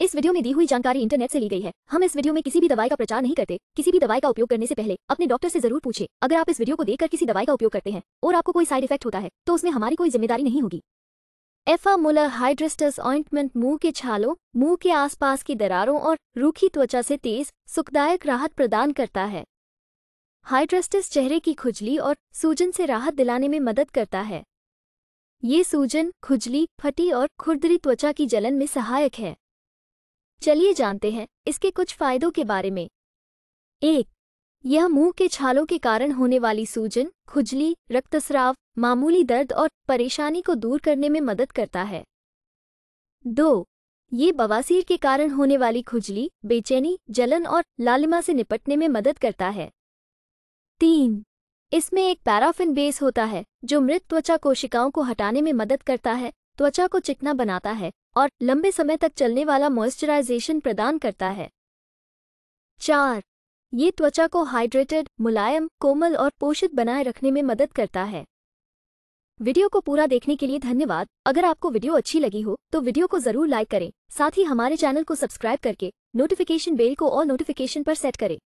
इस वीडियो में दी हुई जानकारी इंटरनेट से ली गई है हम इस वीडियो में किसी भी दवाई का प्रचार नहीं करते किसी भी दवाई का उपयोग करने से पहले अपने डॉक्टर से जरूर पूछे अगर आप इस वीडियो को देखकर किसी दवाई का उपयोग करते हैं और आपको कोई साइड इफेक्ट होता है तो उसमें हमारी कोई जिम्मेदारी नहीं होगी एफामुलर हाइड्रिस्टस ऑइंटमेंट मुंह के छालों मुंह के आसपास की दरारों और रूखी त्वचा से तेज सुखदायक राहत प्रदान करता है हाइड्रस्टिस चेहरे की खुजली और सूजन से राहत दिलाने में मदद करता है ये सूजन खुजली फटी और खुरदरी त्वचा की जलन में सहायक है चलिए जानते हैं इसके कुछ फायदों के बारे में एक यह मुंह के छालों के कारण होने वाली सूजन खुजली रक्तस्राव मामूली दर्द और परेशानी को दूर करने में मदद करता है दो ये बवासीर के कारण होने वाली खुजली बेचैनी जलन और लालिमा से निपटने में मदद करता है तीन इसमें एक पैराफिन बेस होता है जो मृत त्वचा कोशिकाओं को हटाने में मदद करता है त्वचा को चिकना बनाता है और लंबे समय तक चलने वाला मॉइस्चराइजेशन प्रदान करता है चार ये त्वचा को हाइड्रेटेड मुलायम कोमल और पोषित बनाए रखने में मदद करता है वीडियो को पूरा देखने के लिए धन्यवाद अगर आपको वीडियो अच्छी लगी हो तो वीडियो को जरूर लाइक करें साथ ही हमारे चैनल को सब्सक्राइब करके नोटिफिकेशन बेल को और नोटिफिकेशन पर सेट करें